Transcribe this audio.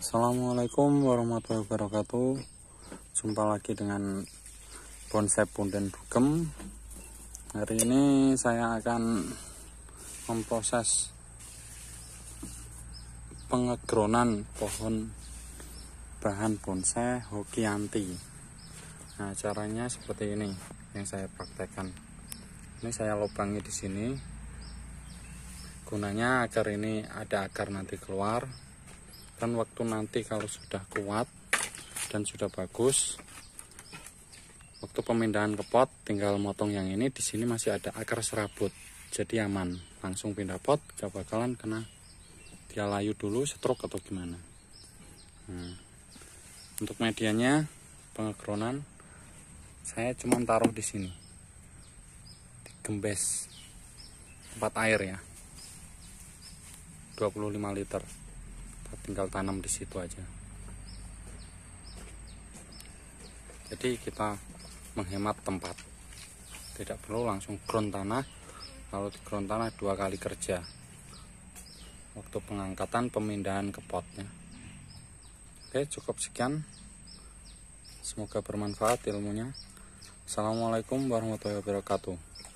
Assalamualaikum warahmatullahi wabarakatuh Jumpa lagi dengan Bonsai punden bukem. Hari ini saya akan Memproses Pengegronan pohon Bahan bonsai Hokianti Nah caranya seperti ini Yang saya praktekkan Ini saya lubangi di sini Gunanya agar ini ada akar nanti keluar dan waktu nanti kalau sudah kuat dan sudah bagus waktu pemindahan ke pot tinggal motong yang ini di sini masih ada akar serabut jadi aman langsung pindah pot gak bakalan kena dia layu dulu stroke atau gimana nah, untuk medianya pengekronan saya cuma taruh di sini di gembes tempat air ya 25 liter kita tinggal tanam di situ aja jadi kita menghemat tempat tidak perlu langsung ground tanah lalu di ground tanah dua kali kerja waktu pengangkatan pemindahan ke potnya oke cukup sekian semoga bermanfaat ilmunya Assalamualaikum warahmatullahi wabarakatuh